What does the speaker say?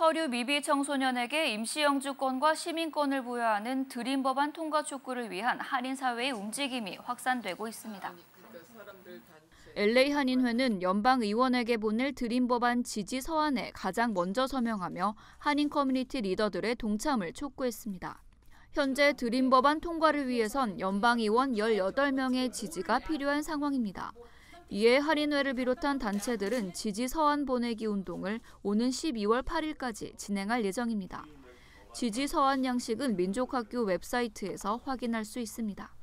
서류 미비 청소년에게 임시영주권과 시민권을 부여하는 드림 법안 통과 촉구를 위한 한인사회의 움직임이 확산되고 있습니다. LA 한인회는 연방 의원에게 보낼 드림 법안 지지 서한에 가장 먼저 서명하며 한인 커뮤니티 리더들의 동참을 촉구했습니다. 현재 드림 법안 통과를 위해선 연방 의원 18명의 지지가 필요한 상황입니다. 이에 할인회를 비롯한 단체들은 지지 서한 보내기 운동을 오는 12월 8일까지 진행할 예정입니다. 지지 서한 양식은 민족학교 웹사이트에서 확인할 수 있습니다.